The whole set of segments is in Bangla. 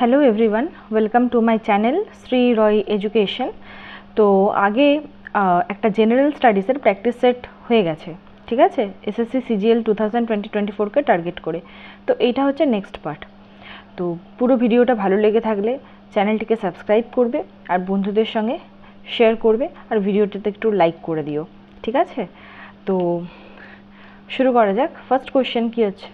Hello everyone welcome to my channel Shri Roy education তো আগে একটা জেনারেল স্টাডিজের প্র্যাকটিস সেট হয়ে গেছে ঠিক আছে SSC CGL two thousand twenty twenty ফোরকে টার্গেট করে তো এইটা হচ্ছে নেক্সট পার্ট তো পুরো ভিডিওটা ভালো লেগে থাকলে চ্যানেলটিকে সাবস্ক্রাইব করবে আর বন্ধুদের সঙ্গে শেয়ার করবে আর ভিডিওটাতে একটু লাইক করে দিও ঠিক আছে তো শুরু করা যাক ফার্স্ট কোয়েশ্চেন কী হচ্ছে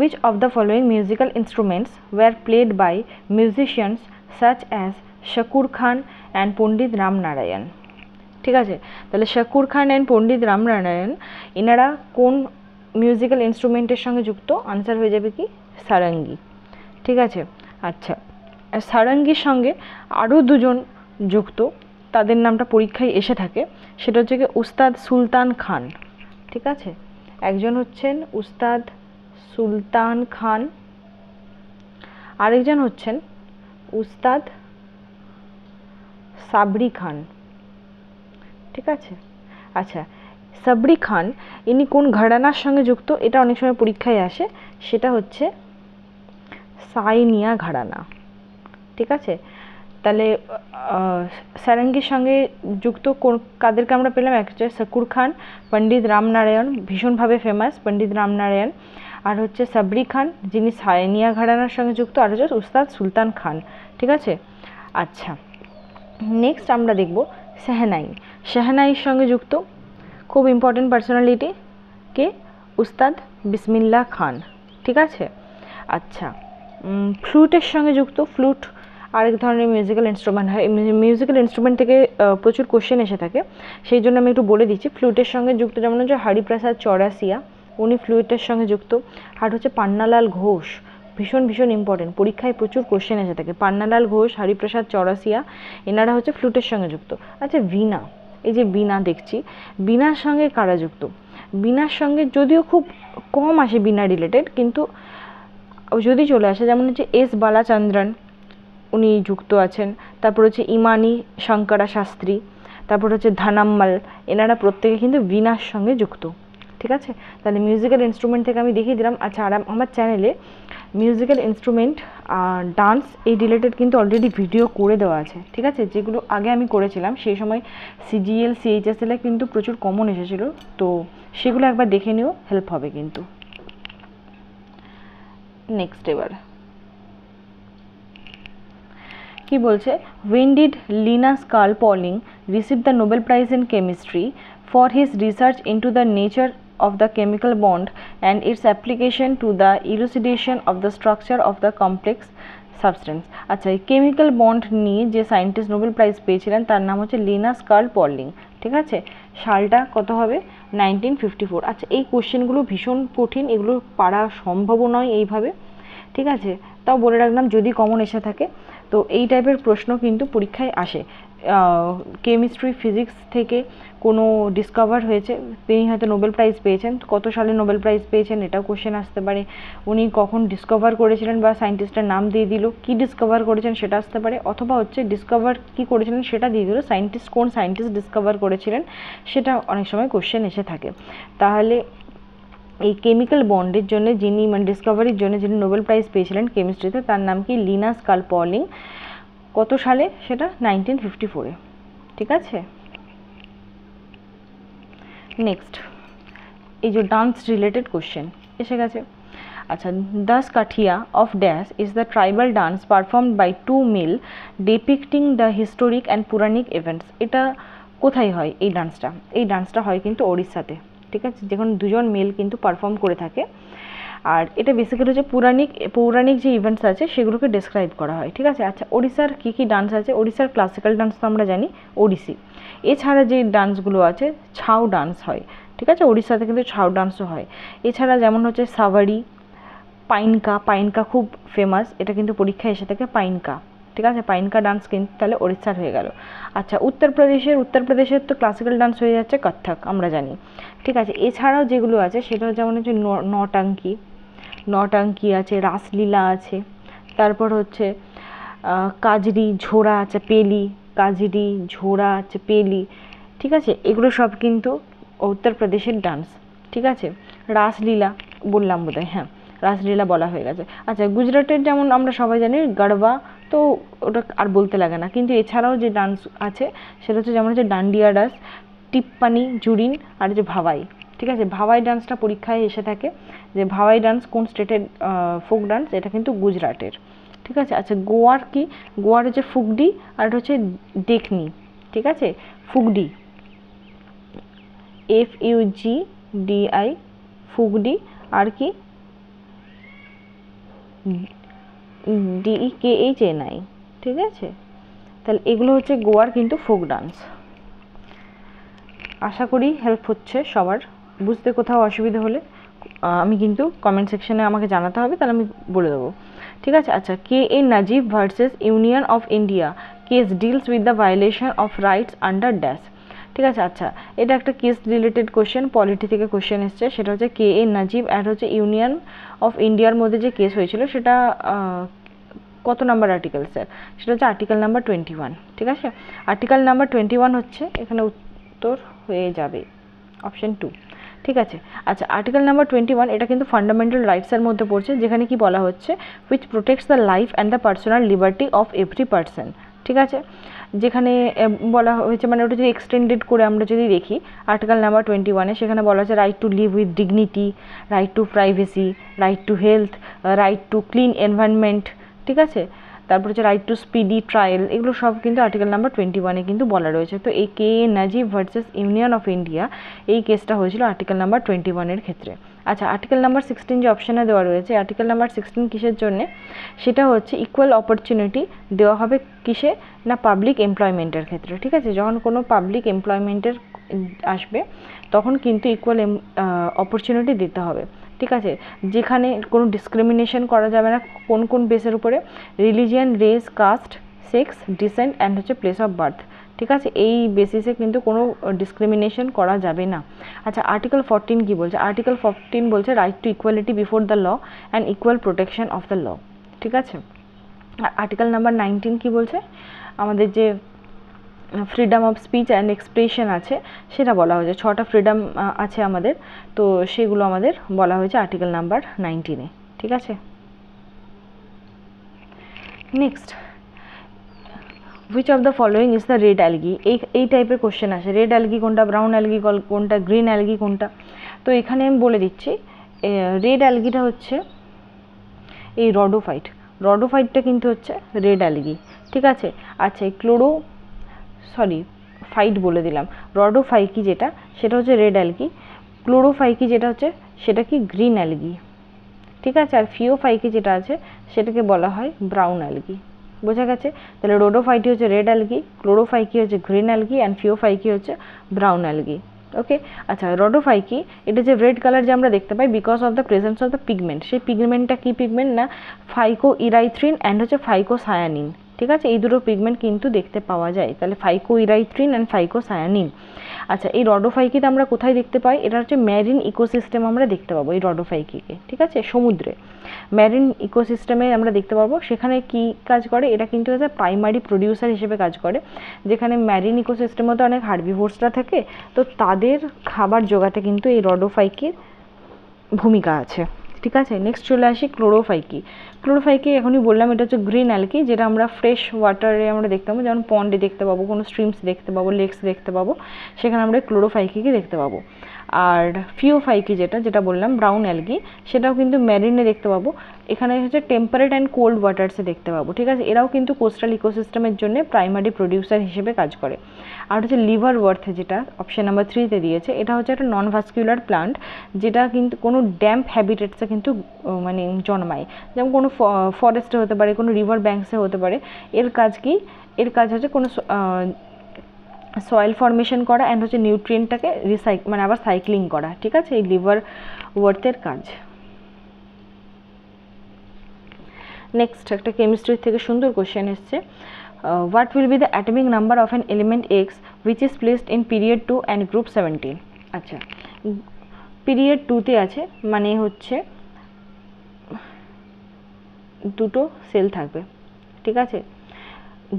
Which of the following musical instruments were played by musicians such as Shakur Khan and Pandit Ram Narayan? ঠিক আছে তাহলে শাকুর খান অ্যান্ড পণ্ডিত রাম নারায়ণ এনারা কোন মিউজিক্যাল ইনস্ট্রুমেন্টের সঙ্গে যুক্ত আনসার হয়ে যাবে কি সারঙ্গি ঠিক আছে আচ্ছা সারঙ্গির সঙ্গে আরও দুজন যুক্ত তাদের নামটা পরীক্ষায় এসে থাকে সেটা হচ্ছে কি উস্তাদ সুলতান খান ঠিক আছে একজন হচ্ছেন উস্তাদ সুলতান খান আরেকজন হচ্ছেন উস্তাদ সাবরি খান ঠিক আছে আচ্ছা সাবরি খান ইনি কোন ঘরানার সঙ্গে যুক্ত এটা অনেক সময় পরীক্ষায় আসে সেটা হচ্ছে সাইনিয়া ঘরানা ঠিক আছে তাহলে সারঙ্গীর সঙ্গে যুক্ত কোন কাদেরকে আমরা পেলাম এক হচ্ছে সাকুর খান পণ্ডিত রামনারায়ণ ভীষণভাবে ফেমাস পণ্ডিত রামনারায়ণ আর হচ্ছে সাবরি খান যিনি সায়নিয়া ঘরানার সঙ্গে যুক্ত আর হচ্ছে উস্তাদ সুলতান খান ঠিক আছে আচ্ছা নেক্সট আমরা দেখব সেহনাই সেহনাইয়ের সঙ্গে যুক্ত খুব ইম্পর্টেন্ট পার্সোনালিটি কে উস্তাদ বিসমিল্লা খান ঠিক আছে আচ্ছা ফ্লুটের সঙ্গে যুক্ত ফ্লুট আরেক ধরনের মিউজিক্যাল ইনস্ট্রুমেন্ট হয় মিউজিক্যাল ইনস্ট্রুমেন্ট থেকে প্রচুর কোশ্চেন এসে থাকে সেই জন্য আমি একটু বলে দিচ্ছি ফ্লুটের সঙ্গে যুক্ত যেমন হচ্ছে হরিপ্রসাদ চৌরাসিয়া উনি ফ্লুয়েডের সঙ্গে যুক্ত আর হচ্ছে পান্নালাল ঘোষ ভীষণ ভীষণ ইম্পর্টেন্ট পরীক্ষায় প্রচুর কোশ্চেন এসে থাকে পান্নালাল ঘোষ হরিপ্রসাদ চৌরাসিয়া এনারা হচ্ছে ফ্লুটের সঙ্গে যুক্ত আচ্ছা বীণা এই যে বীণা দেখছি বিনার সঙ্গে কারা যুক্ত বীণার সঙ্গে যদিও খুব কম আসে বিনা রিলেটেড কিন্তু যদি চলে আসে যেমন হচ্ছে এস বালাচন্দ্রন উনি যুক্ত আছেন তারপর হচ্ছে ইমানি শঙ্করা শাস্ত্রী তারপর হচ্ছে ধানাম্মাল এনারা প্রত্যেকে কিন্তু বীণার সঙ্গে যুক্ত ঠিক আছে তাহলে মিউজিক্যাল ইনস্ট্রুমেন্ট থেকে আমি দেখিয়ে দিলাম আচ্ছা আর আমার চ্যানেলে মিউজিক্যাল ইনস্ট্রুমেন্ট ডান্স এই রিলেটেড কিন্তু অলরেডি ভিডিও করে দেওয়া আছে ঠিক আছে যেগুলো আগে আমি করেছিলাম সেই সময় সিজিএল সিএইচএসএলে কিন্তু প্রচুর কমন এসেছিলো তো সেগুলো একবার দেখে নিও হেল্প হবে কিন্তু নেক্সট এবার কি বলছে when did Linus Carl Pauling receive the Nobel prize in chemistry for his research into the nature of the chemical bond and its application to the elucidation of the structure of the complex substance আচ্ছা এই কেমিক্যাল বন্ড নিয়ে যে সায়েন্টিস্ট নোবেল প্রাইজ পেয়েছিলেন তার নাম হচ্ছে লিনাস কার্ল পর্লিং ঠিক আছে সালটা কত হবে নাইনটিন ফিফটি ফোর আচ্ছা এই কোশ্চেনগুলো ভীষণ কঠিন এগুলো পারা সম্ভব নয় এইভাবে ঠিক আছে তাও বলে রাখলাম যদি কমন এসে থাকে তো এই টাইপের প্রশ্ন কিন্তু পরীক্ষায় আসে কেমিস্ট্রি ফিজিক্স থেকে কোনো ডিসকভার হয়েছে তিনি হয়তো নোবেল প্রাইজ পেয়েছেন কত সালে নোবেল প্রাইজ পেয়েছেন এটাও কোশ্চেন আসতে পারে উনি কখন ডিসকভার করেছিলেন বা সায়েন্টিস্টের নাম দিয়ে দিল কি ডিসকভার করেছেন সেটা আসতে পারে অথবা হচ্ছে ডিসকভার কি করেছিলেন সেটা দিয়ে দিল সায়েন্টিস্ট কোন সায়েন্টিস্ট ডিসকভার করেছিলেন সেটা অনেক সময় কোশ্চেন এসে থাকে তাহলে এই কেমিক্যাল বন্ডের জন্য যিনি মানে ডিসকভারির জন্য যিনি নোবেল প্রাইজ পেয়েছিলেন কেমিস্ট্রিতে তার নাম কি লিনাস কালপলিং কত সালে সেটা নাইনটিন ফিফটি ফোরে ঠিক আছে নেক্সট এই যে ডান্স রিলেটেড কোশ্চেন এসে গেছে আচ্ছা Daskathia of dash is the tribal dance performed by two male depicting the historic and Puranic events এটা কোথায় হয় এই ডান্সটা এই ডান্সটা হয় কিন্তু ওড়িশাতে ঠিক আছে যেখানে দুজন মেল কিন্তু পারফর্ম করে থাকে আর এটা বেসিক্যালি হচ্ছে পৌরাণিক পৌরাণিক যে ইভেন্টস আছে সেগুলোকে ডিসক্রাইব করা হয় ঠিক আছে আচ্ছা ওড়িশার কী কী ডান্স আছে ওড়িশার ক্লাসিক্যাল ডান্স তো আমরা জানি ওড়িশি এছাড়া যে ডান্সগুলো আছে ছাউ ডান্স হয় ঠিক আছে ওড়িশাতে কিন্তু ছাউ ডান্সও হয় এছাড়া যেমন হচ্ছে সাভারি পাইনকা পাইনকা খুব ফেমাস এটা কিন্তু পরীক্ষায় এসে থাকে পাইনকা ঠিক আছে পাইনকা ডান্স কিন্তু তাহলে ওড়িশার হয়ে গেল আচ্ছা উত্তরপ্রদেশের উত্তরপ্রদেশের তো ক্লাসিক্যাল ডান্স হয়ে যাচ্ছে কত্থক আমরা জানি ঠিক আছে এছাড়াও যেগুলো আছে সেটা যেমন হচ্ছে নটাঙ্কি নটাঙ্কি আছে রাসলীলা আছে তারপর হচ্ছে কাজরি ঝোড়া আছে পেলি কাজরি ঝোড়া আছে পেলি ঠিক আছে এগুলো সব কিন্তু উত্তরপ্রদেশের ডান্স ঠিক আছে রাসলীলা বললাম বোধহয় হ্যাঁ রাসলীলা বলা হয়ে গেছে আচ্ছা গুজরাটের যেমন আমরা সবাই জানি গারবা তো ওটা আর বলতে লাগে না কিন্তু এছাড়াও যে ডান্স আছে সেটা হচ্ছে যেমন হচ্ছে ডান্ডিয়া ডান্স টিপ্পানি জুরিন আর যে ভাবাই ঠিক আছে ভাবাই ডান্সটা পরীক্ষায় এসে থাকে যে ভাওয়াই ডান্স কোন স্টেটের ফোক ডান্স এটা কিন্তু গুজরাটের ঠিক আছে আচ্ছা গোয়ার কি গোয়ার হচ্ছে ফুগডি আর এটা হচ্ছে দেখনি ঠিক আছে Fugdi F U G D I Fugdi আর কি D E K H N I ঠিক আছে তাহলে এগুলো হচ্ছে গোয়ার কিন্তু ফোক ডান্স আশা করি হেল্প হচ্ছে সবার বুঝতে কোথাও অসুবিধা হলে আমি কিন্তু কমেন্ট সেকশনে আমাকে জানাতে হবে তাহলে আমি বলে দেবো ঠিক আছে আচ্ছা K A Najeeb versus union of India case deals with the violation of rights under dash ঠিক আছে আচ্ছা এটা একটা কেস রিলেটেড কোশ্চেন পলিটি থেকে কোশ্চেন এসছে সেটা হচ্ছে কে এ নাজিব অ্যাড হচ্ছে ইউনিয়ন অফ ইন্ডিয়ার মধ্যে যে কেস হয়েছিল সেটা কত নাম্বার আর্টিকেল স্যার সেটা হচ্ছে আর্টিকেল নাম্বার টোয়েন্টি ওয়ান ঠিক আছে আর্টিকেল নাম্বার টোয়েন্টি ওয়ান হচ্ছে এখানে উত্তর হয়ে যাবে অপশন টু ঠিক আছে আচ্ছা আর্টিকেল নাম্বার টোয়েন্টি ওয়ান এটা কিন্তু ফান্ডামেন্টাল রাইটসের মধ্যে পড়ছে যেখানে কি বলা হচ্ছে which protects the life and the personal liberty of every person ঠিক আছে যেখানে বলা হয়েছে মানে ওটা যদি এক্সটেন্ডেড করে আমরা যদি দেখি আর্টিকেল নাম্বার টোয়েন্টি ওয়ানে সেখানে বলা আছে right to live with dignity right to privacy right to health right to clean environment ঠিক আছে তারপর হচ্ছে রাইট টু স্পিডি ট্রায়াল এগুলো সব কিন্তু আর্টিকেল নাম্বার টোয়েন্টি ওয়ানে কিন্তু বলা রয়েছে তো এই K A Najeeb versus union of India এই কেসটা হয়েছিল আর্টিকেল নাম্বার টোয়েন্টি ওয়ানের ক্ষেত্রে আচ্ছা আর্টিকেল নাম্বার সিক্সটিন যে অপশানে দেওয়া রয়েছে আর্টিকেল নাম্বার সিক্সটিন কিসের জন্যে সেটা হচ্ছে ইকুয়াল অপরচুনিটি দেওয়া হবে কিসে না পাবলিক এমপ্লয়মেন্টের ক্ষেত্রে ঠিক আছে যখন কোনো পাবলিক এমপ্লয়মেন্টের আসবে তখন কিন্তু ইকুয়াল অপরচুনিটি দিতে হবে ঠিক আছে যেখানে কোনো ডিসক্রিমিনেশন করা যাবে না কোন কোন বেসের উপরে religion race caste sex descent and হচ্ছে প্লেস অফ বার্থ ঠিক আছে এই বেসিসে কিন্তু কোনো ডিসক্রিমিনেশন করা যাবে না আচ্ছা আর্টিকেল ফরটিন কী বলছে আর্টিকেল ফরটিন বলছে right to equality before the law and equal protection of the law ঠিক আছে আর আর্টিকেল নাম্বার নাইনটিন কী বলছে আমাদের যে freedom of speech and expression আছে সেটা বলা হয়েছে ছটা ফ্রিডম আছে আমাদের তো সেগুলো আমাদের বলা হয়েছে আর্টিকেল নাম্বার নাইনটিনে ঠিক আছে next which of the following is the red algae এই এই টাইপের কোশ্চেন আসে রেড অ্যালগি কোনটা ব্রাউন অ্যালগি কোনটা গ্রিন অ্যালগি কোনটা তো এখানে আমি বলে দিচ্ছি রেড অ্যালগিটা হচ্ছে এই রডোফাইট রডোফাইটটা কিন্তু হচ্ছে রেড অ্যালগি ঠিক আছে আচ্ছা এই ক্লোরো সরি ফাইট বলে দিলাম রডোফাইকি যেটা সেটা হচ্ছে রেড অ্যালগি ক্লোরোফাইকি যেটা হচ্ছে সেটা কি গ্রিন অ্যালগি ঠিক আছে আর ফিওফাইকি যেটা আছে সেটাকে বলা হয় ব্রাউন অ্যালগি বোঝা গেছে তাহলে রোডোফাইটি হচ্ছে রেড অ্যালগি ক্লোরোফাইকি হচ্ছে গ্রিন অ্যালগি অ্যান্ড ফিওফাইকি হচ্ছে ব্রাউন অ্যালগি ওকে আচ্ছা রডোফাইকি এটা যে রেড কালার যে আমরা দেখতে পাই because of the presence of the pigment সেই পিগমেন্টটা কী পিগমেন্ট না ফাইকো ইরাইথ্রিন অ্যান্ড হচ্ছে ফাইকো সায়ানিন ঠিক আছে এই দুটো পিগমেন্ট কিন্তু দেখতে পাওয়া যায় তাহলে ফাইকো ইরাইট্রিন অ্যান্ড ফাইকো সায়ানিন আচ্ছা এই রডোফাইকিতে আমরা কোথায় দেখতে পাই এটা হচ্ছে ম্যারিন ইকোসিস্টেম আমরা দেখতে পাবো এই রডোফাইকিকে ঠিক আছে সমুদ্রে ম্যারিন ইকোসিস্টেমে আমরা দেখতে পাবো সেখানে কি কাজ করে এটা কিন্তু এজ প্রাইমারি প্রডিউসার হিসেবে কাজ করে যেখানে ম্যারিন ইকোসিস্টেমে তো অনেক হার্বিভোর্সরা থাকে তো তাদের খাবার জোগাতে কিন্তু এই রডোফাইকির ভূমিকা আছে ঠিক আছে নেক্সট চলে আসি ক্লোরোফাইকি ক্লোরোফাইকে এখনই বললাম এটা হচ্ছে গ্রিন অ্যালকি যেটা আমরা ফ্রেশ ওয়াটারে আমরা দেখতে পাবো যেমন পন্ডে দেখতে পাবো কোনো স্ট্রিমস দেখতে পাবো লেকস দেখতে পাবো সেখানে আমরা ক্লোরোফাইকিকে দেখতে পাবো আর ফিওফাইকি যেটা যেটা বললাম ব্রাউন অ্যালগি সেটাও কিন্তু ম্যারিনে দেখতে পাবো এখানে হচ্ছে টেম্পারেট অ্যান্ড কোল্ড ওয়াটার্সে দেখতে পাবো ঠিক আছে এরাও কিন্তু কোস্টাল ইকোসিস্টেমের জন্য প্রাইমারি প্রডিউসার হিসেবে কাজ করে আর হচ্ছে লিভার ওয়ার্থে যেটা অপশান নাম্বার থ্রিতে দিয়েছে এটা হচ্ছে একটা নন ভাস্কিউলার প্লান্ট যেটা কিন্তু কোনো ড্যাম্প হ্যাবিটেটসে কিন্তু মানে জন্মায় যেমন কোনো ফরেস্টে হতে পারে কোনো রিভার ব্যাঙ্কসে হতে পারে এর কাজ কি এর কাজ হচ্ছে কোনো সয়েল ফর্মেশন করা অ্যান্ড হচ্ছে নিউট্রিয়েন্টটাকে রিসাইক মানে আবার সাইক্লিং করা ঠিক আছে এই লিভার ওয়ার্থের কাজ নেক্সট একটা কেমিস্ট্রি থেকে সুন্দর কোয়েশ্চেন এসছে what will be the atomic number of an element X which is placed in period two and group seventeen আচ্ছা পিরিয়ড টুতে আছে মানে হচ্ছে দুটো সেল থাকবে ঠিক আছে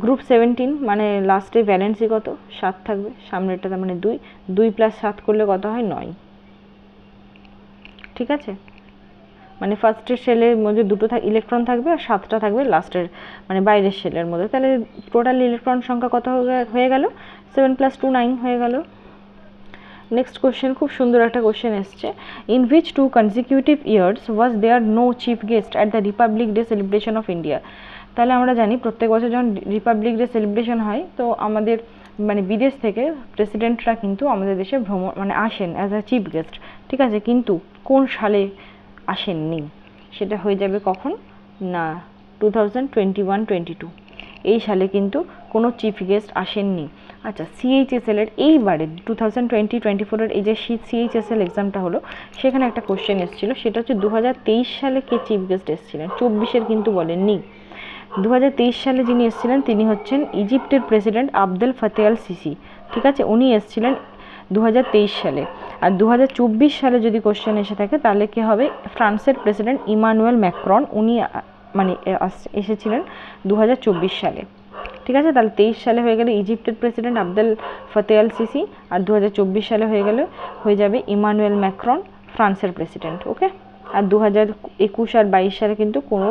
গ্রুপ সেভেন্টিন মানে লাস্টে ভ্যালেন্সি কত সাত থাকবে সামনেরটা তার মানে দুই দুই প্লাস সাত করলে কত হয় নয় ঠিক আছে মানে ফার্স্টের সেলের মধ্যে দুটো থাক ইলেকট্রন থাকবে আর সাতটা থাকবে লাস্টের মানে বাইরের সেলের মধ্যে তাহলে টোটাল ইলেকট্রন সংখ্যা কত হয়ে গেল সেভেন প্লাস টু নাইন হয়ে গেলো নেক্সট কোয়েশ্চেন খুব সুন্দর একটা কোয়েশ্চেন এসছে in which two consecutive years was there no chief guest at the Republic Day celebration of India তাহলে আমরা জানি প্রত্যেক বছর যখন রিপাবলিক ডে সেলিব্রেশন হয় তো আমাদের মানে বিদেশ থেকে প্রেসিডেন্টরা কিন্তু আমাদের দেশে ভ্রমণ মানে আসেন অ্যাজ আ চিফ গেস্ট ঠিক আছে কিন্তু কোন সালে আসেননি সেটা হয়ে যাবে কখন না two thousand twenty one twenty two এই সালে কিন্তু কোনো চিফ গেস্ট আসেননি আচ্ছা সিএইচএসএলের এইবারে টু থাউজেন্ড টোয়েন্টি টোয়েন্টি এই যে সিএইচএসএল এক্সামটা হলো সেখানে একটা কোশ্চেন এসেছিলো সেটা হচ্ছে দু সালে কে চিফ গেস্ট এসেছিলেন চব্বিশের কিন্তু বলেননি দু সালে যিনি এসেছিলেন তিনি হচ্ছেন ইজিপ্টের প্রেসিডেন্ট আবদেল ফতে আল সিসি ঠিক আছে উনি এসেছিলেন দু সালে আর দু সালে যদি কোশ্চেন এসে থাকে তাহলে কী হবে ফ্রান্সের প্রেসিডেন্ট ইমানুয়েল ম্যাক্রন উনি মানে এসেছিলেন দু সালে ঠিক আছে তাহলে তেইশ সালে হয়ে গেল ইজিপ্টের প্রেসিডেন্ট আবদেল ফতে আল সিসি আর দু সালে হয়ে গেল হয়ে যাবে ইমানুয়েল ম্যাক্রন ফ্রান্সের প্রেসিডেন্ট ওকে আর দু হাজার একুশ আর বাইশ সালে কিন্তু কোনো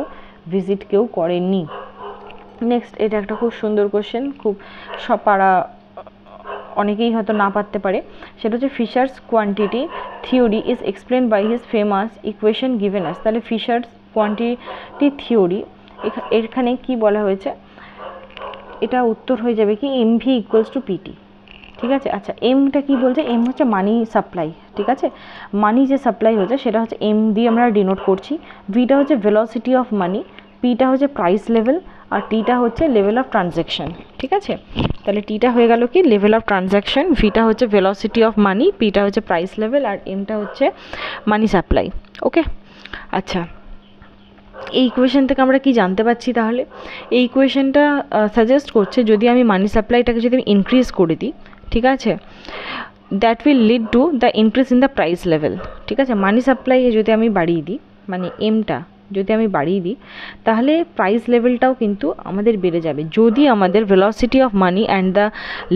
ভিজিট কেউ করেনি নেক্সট এটা একটা খুব সুন্দর কোশ্চেন খুব পাড়া অনেকেই হয়তো না পারতে পারে সেটা হচ্ছে Fisher's quantity theory is explain by his famous equation given us তাহলে ফিশার্স কোয়ান্টিটি থিওরি এখানে কি বলা হয়েছে এটা উত্তর হয়ে যাবে কি M V equals to P T ঠিক আছে আচ্ছা এমটা কি বলছে এম হচ্ছে মানি সাপ্লাই ঠিক আছে মানি যে সাপ্লাই হচ্ছে সেটা হচ্ছে এম দিয়ে আমরা ডিনোট করছি ভিটা হচ্ছে ভেলোসিটি অফ মানি পিটা হচ্ছে প্রাইস লেভেল আর টিটা হচ্ছে লেভেল অফ ট্রানজ্যাকশান ঠিক আছে তাহলে টিটা হয়ে গেল কি লেভেল অফ ট্রানজ্যাকশান ভিটা হচ্ছে ভেলোসিটি অফ মানি পিটা হচ্ছে প্রাইস লেভেল আর এমটা হচ্ছে মানি সাপ্লাই ওকে আচ্ছা এই ইকুয়েশান থেকে আমরা কি জানতে পাচ্ছি তাহলে এই ইকুয়েশানটা সাজেস্ট করছে যদি আমি মানি সাপ্লাইটাকে যদি আমি ইনক্রিজ করে দিই ঠিক আছে that will lead to the increase in the price level ঠিক আছে মানি সাপ্লাইয়ে যদি আমি বাড়িয়ে দিই মানে এমটা যদি আমি বাড়িয়ে দিই তাহলে প্রাইস লেভেলটাও কিন্তু আমাদের বেড়ে যাবে যদি আমাদের velocity of money and the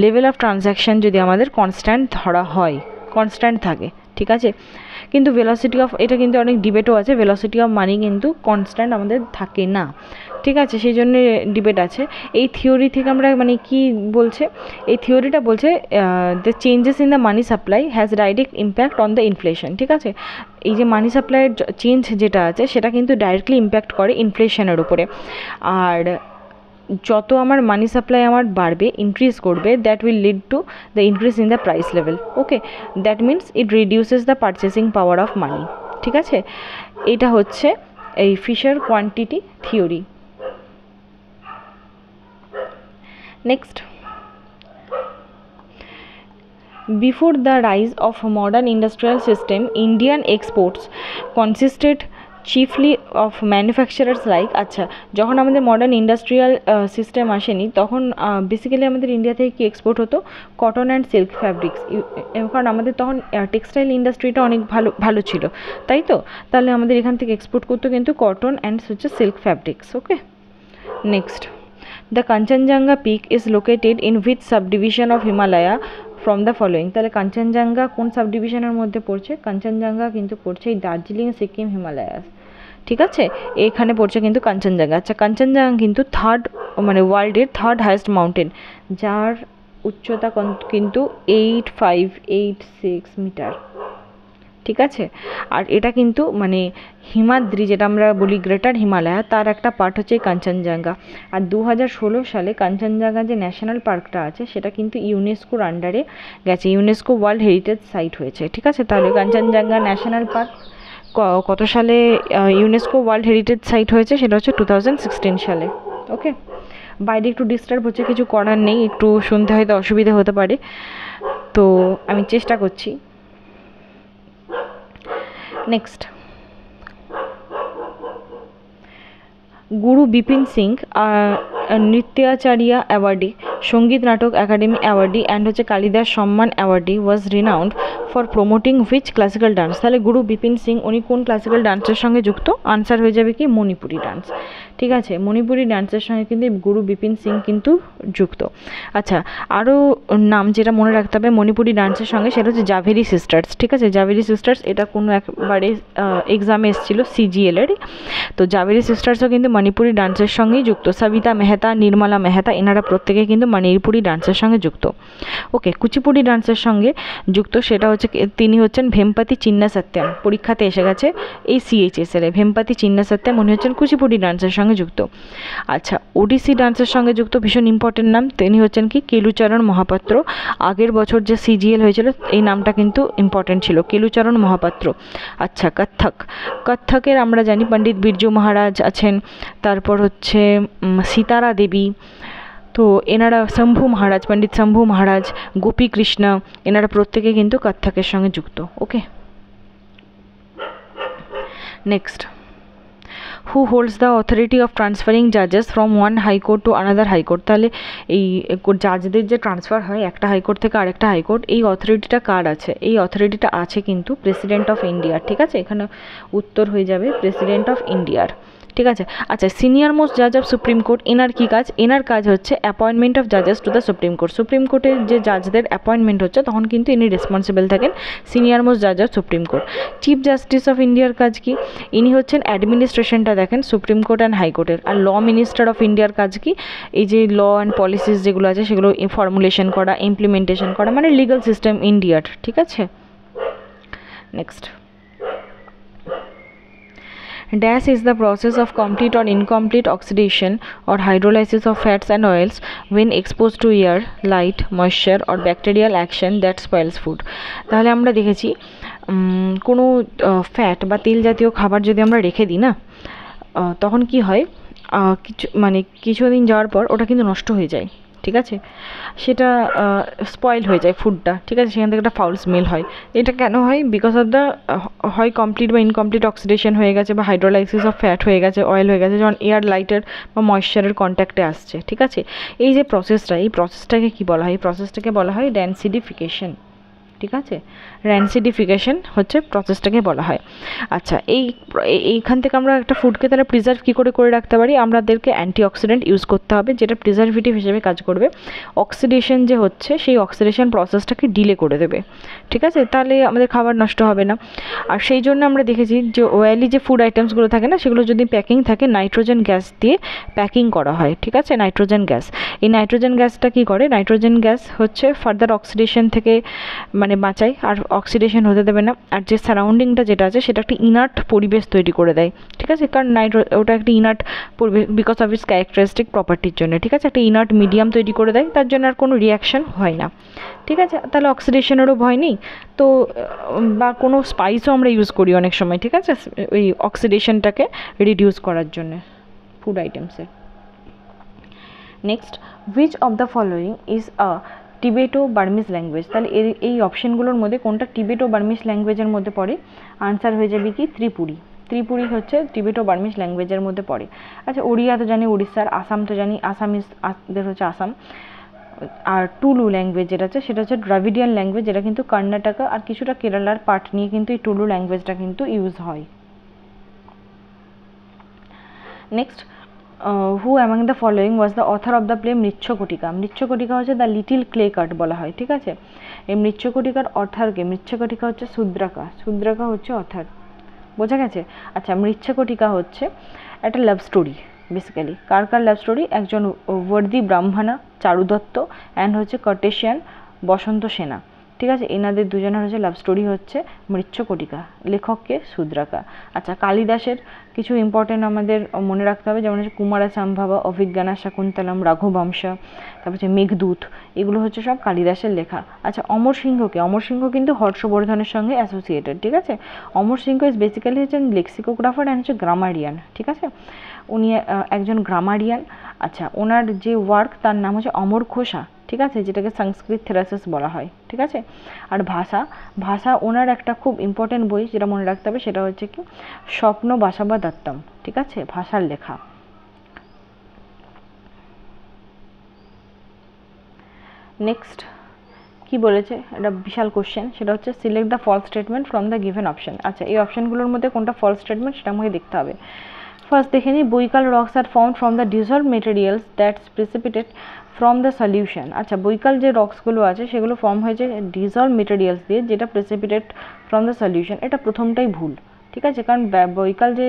level of transaction যদি আমাদের কনস্ট্যান্ট ধরা হয় কনস্ট্যান্ট থাকে ঠিক আছে কিন্তু ভেলোসিটি অফ এটা কিন্তু অনেক ডিবেটও আছে ভেলোসিটি অফ মানি কিন্তু কনস্ট্যান্ট আমাদের থাকে না ঠিক আছে সেই জন্য ডিবেট আছে এই থিওরি থেকে আমরা মানে কি বলছে এই থিওরিটা বলছে the changes in the money supply has direct impact on the inflation ঠিক আছে এই যে মানি সাপ্লাইয়ের চেঞ্জ যেটা আছে সেটা কিন্তু ডাইরেক্টলি ইম্প্যাক্ট করে ইনফ্লেশনের উপরে আর যত আমার মানি সাপ্লাই আমার বাড়বে ইনক্রিজ করবে that will lead to the increase in the price level okay that means it reduces the purchasing power of money ঠিক আছে এটা হচ্ছে এই Fisher quantity theory next before the rise of modern industrial system Indian exports consisted chiefly of manufacturers like আচ্ছা যখন আমাদের মডার্ন ইন্ডাস্ট্রিয়াল সিস্টেম আসেনি তখন বেসিক্যালি আমাদের ইন্ডিয়া থেকে কি এক্সপোর্ট হতো কটন অ্যান্ড সিল্ক ফ্যাব্রিক্স কারণ আমাদের তখন টেক্সটাইল ইন্ডাস্ট্রিটা অনেক ভালো ভালো ছিল তাই তো তাহলে আমাদের এখান থেকে এক্সপোর্ট করতো কিন্তু কটন অ্যান্ড হচ্ছে silk fabrics okay next the Kanchenjunga peak is located in with subdivision of Himalaya from the following তাহলে কাঞ্চনজঙ্ঘা কোন সাবডিভিশনের মধ্যে পড়ছে কাঞ্চনজঙ্ঘা কিন্তু পড়ছে এই দার্জিলিং সিকিম হিমালয়াস ঠিক আছে এখানে পড়ছে কিন্তু কাঞ্চনজঙ্ঘা আচ্ছা কাঞ্চনজঙ্ঘা কিন্তু থার্ড মানে ওয়ার্ল্ডের থার্ড হায়েস্ট মাউন্টেন যার উচ্চতা কিন্তু eight five eight six metre ঠিক আছে আর এটা কিন্তু মানে হিমাদ্রি যেটা আমরা বলি গ্রেটার হিমালয়া তার একটা পার্ট হচ্ছে কাঞ্চনজঙ্ঘা আর দু সালে কাঞ্চনজঙ্ঘা যে ন্যাশনাল পার্কটা আছে সেটা কিন্তু ইউনেস্কোর আন্ডারে গেছে ইউনেস্কো ওয়ার্ল্ড হেরিটেজ সাইট হয়েছে ঠিক আছে তাহলে কাঞ্চনজঙ্ঘা ন্যাশনাল পার্ক কত সালে ইউনেস্কো ওয়ার্ল্ড হেরিটেজ সাইট হয়েছে সেটা হচ্ছে টু সালে ওকে বাইরে একটু ডিস্টার্ব হচ্ছে কিছু করার নেই একটু শুনতে হয়তো অসুবিধা হতে পারে তো আমি চেষ্টা করছি নেক্সট গুরু বিপিন সিং নৃত্যাচারিয়া অ্যাওয়ার্ডি সঙ্গীত নাটক একাডেমি অ্যাওয়ার্ডি অ্যান্ড হচ্ছে Kalidas Samman awardee was renowned for promoting which classical dance তাহলে গুরু বিপিন সিং উনি কোন ক্লাসিক্যাল ডান্সের সঙ্গে যুক্ত আনসার হয়ে যাবে কি মণিপুরি ডান্স ঠিক আছে মণিপুরি ডান্সের সঙ্গে কিন্তু গুরু বিপিন সিং কিন্তু যুক্ত আচ্ছা আরও নাম যেটা মনে রাখতে হবে মণিপুরি ডান্সের সঙ্গে সেটা হচ্ছে জাভেরি সিস্টার্স ঠিক আছে জাভেরি সিস্টার্স এটা কোনো একবারে এক্সামে এসেছিলো সিজিএলের তো জাভেরি সিস্টার্সও কিন্তু মণিপুরি ডান্সের সঙ্গেই যুক্ত সবিতা মেহতা নির্মলা মেহতা এনারা প্রত্যেকে কিন্তু মণিপুরি ডান্সের সঙ্গে যুক্ত ওকে কুচিপুড়ি ডান্সের সঙ্গে যুক্ত সেটা হচ্ছে তিনি হচ্ছেন ভেমপাতি চিন্না পরীক্ষাতে এসে গেছে এই সিএইচএসের ভেমপাতি চিন্না সত্যম উনি হচ্ছেন কুচিপুড়ি ডান্সের সঙ্গে সঙ্গে যুক্ত আচ্ছা ওডিসি ডান্সের সঙ্গে যুক্ত ভীষণ ইম্পর্টেন্ট নাম তিনি হচ্ছেন কি কেলুচরণ মহাপাত্র আগের বছর যে সিজিএল হয়েছিল এই নামটা কিন্তু ইম্পর্টেন্ট ছিল কেলুচরণ মহাপাত্র আচ্ছা কত্থক কত্থকের আমরা জানি পণ্ডিত বীর্যু মহারাজ আছেন তারপর হচ্ছে সীতারা দেবী তো এনারা শম্ভু মহারাজ পণ্ডিত শম্ভু মহারাজ গোপী কৃষ্ণ এনারা প্রত্যেকে কিন্তু কত্থকের সঙ্গে যুক্ত okay next who holds the authority of transferring জাজেস from one high court to another high court তাহলে এই জাজদের যে ট্রান্সফার হয় একটা হাইকোর্ট থেকে আরেকটা হাইকোর্ট এই অথরিটিটা কার আছে এই অথরিটিটা আছে কিন্তু প্রেসিডেন্ট অফ ইন্ডিয়ার ঠিক আছে এখানে উত্তর হয়ে যাবে প্রেসিডেন্ট অফ ইন্ডিয়ার ঠিক আছে আচ্ছা সিনিয়র মোস্ট জাজ অফ সুপ্রিম কোর্ট এনার কী কাজ এনার কাজ হচ্ছে অ্যাপয়েন্টমেন্ট অফ জাজেস to the supreme court supreme কোর্টে যে জাজদের অ্যাপয়েন্টমেন্ট হচ্ছে তখন কিন্তু ইনি রেসপন্সিবল থাকেন সিনিয়র মোস্ট জাজ of supreme court chief justice of ইন্ডিয়ার কাজ কি ইনি হচ্ছেন অ্যাডমিনিস্ট্রেশনটা দেখেন সুপ্রিম কোর্ট অ্যান্ড হাইকোর্টের আর ল মিনিস্টার অফ ইন্ডিয়ার কাজ কি এই যে ল অ্যান্ড পলিসিস যেগুলো আছে সেগুলো ফর্মুলেশন করা ইমপ্লিমেন্টেশন করা মানে লিগাল সিস্টেম ইন্ডিয়ার ঠিক আছে next Dash is the process of complete or incomplete oxidation or hydrolysis of fats and oils when exposed to air, light, moisture or bacterial action that spoils food. তাহলে আমরা দেখেছি কোনো ফ্যাট বা তেল জাতীয় খাবার যদি আমরা রেখে দিই না তখন কি হয় কিছু মানে কিছুদিন যাওয়ার পর ওটা কিন্তু নষ্ট হয়ে যায় ঠিক আছে সেটা স্পয়েল হয়ে যায় ফুডটা ঠিক আছে সেখান থেকে একটা ফাউল স্মেল হয় এটা কেন হয় বিকজ অফ দ্য হয় কমপ্লিট বা ইনকমপ্লিট অক্সিডেশন হয়ে গেছে বা হাইড্রোলাইসিস অফ ফ্যাট হয়ে গেছে অয়েল হয়ে গেছে যখন এয়ার লাইটের বা ময়শ্চারের কন্ট্যাক্টে আসছে ঠিক আছে এই যে প্রসেসটা এই প্রসেসটাকে কী বলা হয় এই প্রসেসটাকে বলা হয় ড্যান্সিডিফিকেশন ঠিক আছে র্যান্সিডিফিকেশন হচ্ছে প্রসেসটাকে বলা হয় আচ্ছা এই এইখান থেকে আমরা একটা ফুডকে তাহলে প্রিজার্ভ কী করে করে রাখতে পারি আমাদেরকে অ্যান্টি অক্সিডেন্ট ইউজ করতে হবে যেটা প্রিজার্ভেটিভ হিসেবে কাজ করবে অক্সিডেশন যে হচ্ছে সেই অক্সিডেশন প্রসেসটাকে ডিলে করে দেবে ঠিক আছে তাহলে আমাদের খাবার নষ্ট হবে না আর সেই জন্য আমরা দেখেছি যে ওয়েলি যে ফুড আইটেমসগুলো থাকে না সেগুলো যদি প্যাকিং থাকে নাইট্রোজেন গ্যাস দিয়ে প্যাকিং করা হয় ঠিক আছে নাইট্রোজেন গ্যাস এই নাইট্রোজেন গ্যাসটা কী করে নাইট্রোজেন গ্যাস হচ্ছে ফার্দার অক্সিডেশন থেকে মানে মানে বাঁচায় আর অক্সিডেশন হতে দেবে না আর যে সারাউন্ডিংটা যেটা আছে সেটা একটা ইনার্ট পরিবেশ তৈরি করে দেয় ঠিক আছে কারণ নাইট্রো ওটা একটা ইনার্ট পরিবেশ বিকজ অফ ইস ক্যারেক্টারিস্টিক প্রপার্টির জন্য ঠিক আছে একটা ইনার্ট মিডিয়াম তৈরি করে দেয় তার জন্য আর কোনো রিয়াকশন হয় না ঠিক আছে তাহলে অক্সিডেশনেরও ভয় নেই তো বা কোনো স্পাইসও আমরা ইউজ করি অনেক সময় ঠিক আছে ওই অক্সিডেশনটাকে রিডিউস করার জন্য ফুড আইটেমসের next which of the following is a Tibeto Burmese language তাহলে এর এই অপশানগুলোর মধ্যে কোনটা টিবেটো বার্মিজ ল্যাঙ্গুয়েজের মধ্যে পড়ে আনসার হয়ে যাবে কি ত্রিপুরি ত্রিপুরি হচ্ছে টিবেটো বার্মিজ ল্যাঙ্গুয়েজের মধ্যে পড়ে আচ্ছা ওড়িয়া তো জানি উড়িষ্যার আসাম তো জানি আসামিসদের হচ্ছে আসাম আর টুলু ল্যাঙ্গুয়েজ যেটা আছে সেটা হচ্ছে ড্রাভিডিয়ান ল্যাঙ্গুয়েজ যেটা কিন্তু কর্ণাটকা আর কিছুটা কেরালার পার্ট নিয়ে কিন্তু এই টুলু ল্যাঙ্গুয়েজটা কিন্তু ইউজ হয় next who among the following was the author of the play Mrichchhakatika Mrichchhakatika হচ্ছে দ্য লিটিল ক্লে কাট বলা হয় ঠিক আছে এই মৃচ্ছকটিকার অথারকে মৃচ্ছকটিকা হচ্ছে শূদ্রাকা শূদ্রাকা হচ্ছে অথার বোঝা গেছে আচ্ছা মৃচ্ছকটিকা হচ্ছে একটা লাভ স্টোরি বেসিক্যালি কার কার লাভ স্টোরি একজন worthy uh, Brahmana Charudatta and হচ্ছে কটেশিয়ান বসন্ত সেনা ঠিক আছে এনাদের দুজনের হচ্ছে লাভ স্টোরি হচ্ছে মৃচ্ছকটিকা লেখককে সুদ্রাকা আচ্ছা কালিদাসের কিছু ইম্পর্টেন্ট আমাদের মনে রাখতে হবে যেমন হচ্ছে কুমারা সম্ভাবা অভিজ্ঞানা শাকুন্তলম রাঘুবংশ তারপর হচ্ছে মেঘদূত এগুলো হচ্ছে সব কালিদাসের লেখা আচ্ছা অমর সিংহকে অমর সিংহ কিন্তু হর্ষবর্ধনের সঙ্গে অ্যাসোসিয়েটেড ঠিক আছে অমর সিংহ ইজ বেসিক্যালি হচ্ছেন লেক্সিকোগ্রাফার অ্যান্ড হচ্ছে গ্রামারিয়ান ঠিক আছে উনি একজন গ্রামারিয়ান আচ্ছা ওনার যে ওয়ার্ক তার নাম হচ্ছে অমর খোসা ঠিক আছে যেটাকে সংস্কৃত থেরাসিস বলা হয় ঠিক আছে আর ভাষা ভাষা ওনার একটা খুব ইম্পর্টেন্ট বই যেটা মনে রাখতে হবে সেটা হচ্ছে কি স্বপ্ন বা দত্তম ঠিক আছে ভাষার লেখা নেক্সট কি বলেছে এটা বিশাল কোশ্চেন সেটা হচ্ছে select the false statement from the given option আচ্ছা এই অপশনগুলোর মধ্যে কোনটা ফলস স্টেটমেন্ট সেটা আমাকে দেখতে হবে ফার্স্ট দেখে নিই বইকাল rocks are form from the dissolve materials that's precipitated from the solution আচ্ছা বৈকাল যে রক্সগুলো আছে সেগুলো ফর্ম হয়েছে ডিজলভ মেটেরিয়ালস দিয়ে যেটা প্রেসিপিটেড ফ্রম দ্য সলিউশন এটা প্রথমটাই ভুল ঠিক আছে কারণ বৈকাল যে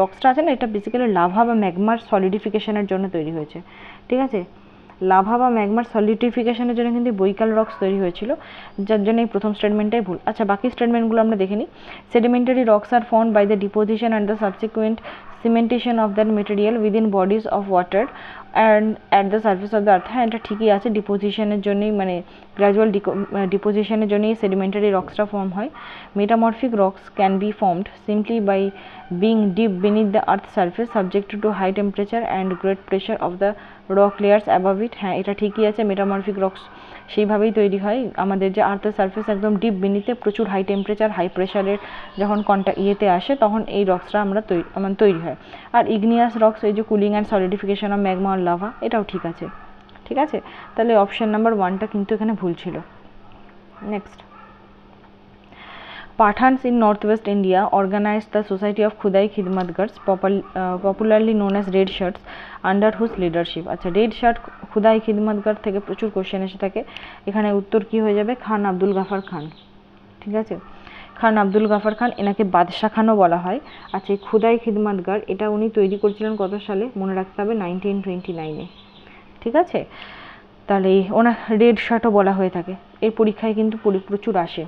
রক্সটা আছে না এটা বেসিক্যালি লাভা বা ম্যাগমার সলিডিফিকেশনের জন্য তৈরি হয়েছে ঠিক আছে লাভা বা ম্যাগমার সলিডিফিকেশনের জন্য কিন্তু বৈকাল রক্স তৈরি হয়েছিল যার জন্য এই প্রথম স্টেটমেন্টটাই ভুল আচ্ছা বাকি স্টেটমেন্টগুলো আমরা দেখে নিই sedimentary rocks are formed by the deposition and the subsequent cementation of that material within bodies of water and at the surface of the earth হ্যাঁ এটা ঠিকই আছে ডিপোজিশনের জন্যই মানে গ্র্যাজুয়াল ডিপোজিশনের জন্যই সেডিমেন্টারি রক্সটা ফর্ম হয় metamorphic rocks can be formed simply by being deep beneath the earth surface subject to high temperature and great pressure of the rock layers above it হ্যাঁ এটা ঠিকই আছে মেটামরফিক রক্স সেইভাবেই তৈরি হয় আমাদের যে আর্থ সারফেস একদম ডিপ বিনিতে প্রচুর হাই টেম্পারেচার হাই প্রেশারের যখন কন্টা ইয়েতে আসে তখন এই রক্সটা আমরা তৈরি আমার মানে তৈরি হয় আর ইগনিয়াস রক্স এই যে cooling and solidification of magma আর লাভা এটাও ঠিক আছে ঠিক আছে তাহলে অপশান নাম্বার ওয়ানটা কিন্তু এখানে ভুল ছিল next Pathans in north west India the the society of Khudai popul uh, popularly known as Red Shirts, under whose leadership. আচ্ছা রেড শার্ট খুদাই খিদমতগার থেকে প্রচুর কোশ্চেন এসে থাকে এখানে উত্তর কি হয়ে যাবে খান আব্দুল গাফার খান ঠিক আছে খান আব্দুল গাফার খান এনাকে বাদশাহ খানও বলা হয় আচ্ছা এই খুদাই খিদমাতগার এটা উনি তৈরি করেছিলেন কত সালে মনে রাখতে হবে নাইনটিন টোয়েন্টি নাইনে ঠিক আছে তাহলে ওনার রেড শার্টও বলা হয়ে থাকে এর পরীক্ষায় কিন্তু প্রচুর আসে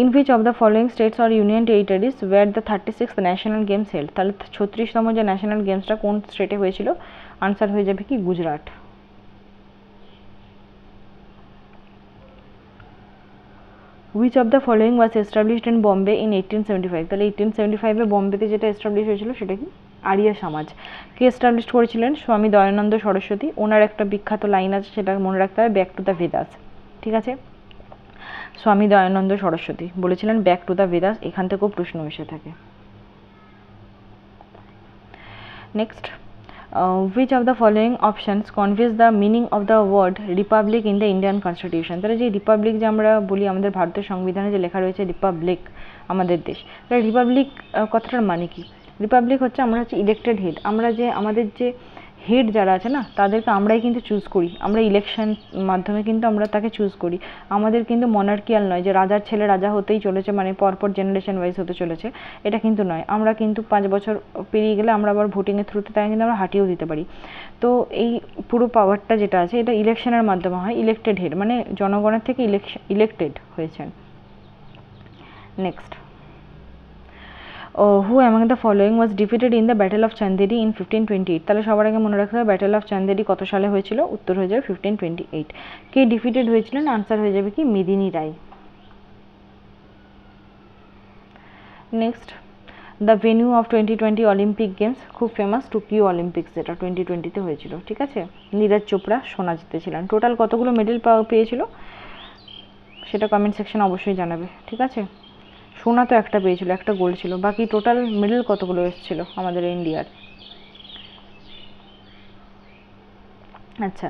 in which of the following states or union territories were the thirty six national games held তাহলে ছত্রিশতম যে ন্যাশনাল গেমসটা কোন স্টেটে হয়েছিল আনসার হয়ে যাবে কি Gujarat which of the following was established in Bombay in eighteen seventy five তাহলে এইটিন সেভেন্টি ফাইভে বম্বেতে যেটা এস্টাবলিশ হয়েছিল সেটা কি আরিয়া সমাজ কে এস্টাবলিশ করেছিলেন স্বামী দয়ানন্দ সরস্বতী ওনার একটা বিখ্যাত লাইন আছে সেটা মনে রাখতে হবে ব্যাক টু দ্য ভেদাস ঠিক আছে স্বামী দয়ানন্দ সরস্বতী বলেছিলেন ব্যাক টু দ্য বেদাস এখান থেকেও প্রশ্ন এসে থাকে next which of the following options convince the meaning of the word republic in the Indian constitution তাহলে যে রিপাবলিক যে আমরা বলি আমাদের ভারতের সংবিধানে যে লেখা রয়েছে রিপাবলিক আমাদের দেশ তাহলে রিপাবলিক uh, কথাটার মানে কি রিপাবলিক হচ্ছে আমরা হচ্ছে ইলেকটেড হেড আমরা যে আমাদের যে হেড যারা আছে না তাদেরকে আমরাই কিন্তু চুজ করি আমরা ইলেকশন মাধ্যমে কিন্তু আমরা তাকে চুজ করি আমাদের কিন্তু মনার্কিয়াল নয় যে রাজার ছেলে রাজা হতেই চলেছে মানে পরপর জেনারেশন ওয়াইজ হতে চলেছে এটা কিন্তু নয় আমরা কিন্তু পাঁচ বছর পেরিয়ে গেলে আমরা আবার ভোটিংয়ের থ্রুতে তাই কিন্তু আমরা হাঁটিয়েও দিতে পারি তো এই পুরো পাওয়ারটা যেটা আছে এটা ইলেকশনের মাধ্যমে হয় ইলেকটেড হেড মানে জনগণের থেকে ইলেকটেড হয়েছেন next who among the following was defeated in the battle of Chanderi in fifteen twenty eight তাহলে সবার আগে মনে রাখতে হবে ব্যাটেল অফ চান্দেরি কত সালে হয়েছিল উত্তর হয়ে যাবে ফিফটিন টোয়েন্টি এইট কে ডিফিটেড হয়েছিলেন আনসার হয়ে যাবে কি Medini Rai next the venue of twenty twenty olympic games খুব ফেমাস টুকিও অলিম্পিক্স যেটা টোয়েন্টি টোয়েন্টিতে হয়েছিল ঠিক আছে নীরাজ চোপড়া সোনা জিতেছিলেন টোটাল কতগুলো মেডেল পেয়েছিল সেটা কমেন্ট সেকশন অবশ্যই জানাবে ঠিক আছে সোনা তো একটা পেয়েছিল একটা গোল্ড ছিল বাকি টোটাল মেডেল কতগুলো এসেছিল আমাদের ইন্ডিয়ার আচ্ছা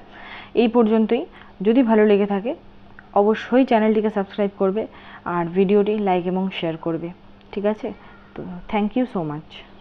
এই পর্যন্তই যদি ভালো লেগে থাকে অবশ্যই চ্যানেলটিকে সাবস্ক্রাইব করবে আর ভিডিওটি লাইক এবং শেয়ার করবে ঠিক আছে তো থ্যাংক ইউ সো মাচ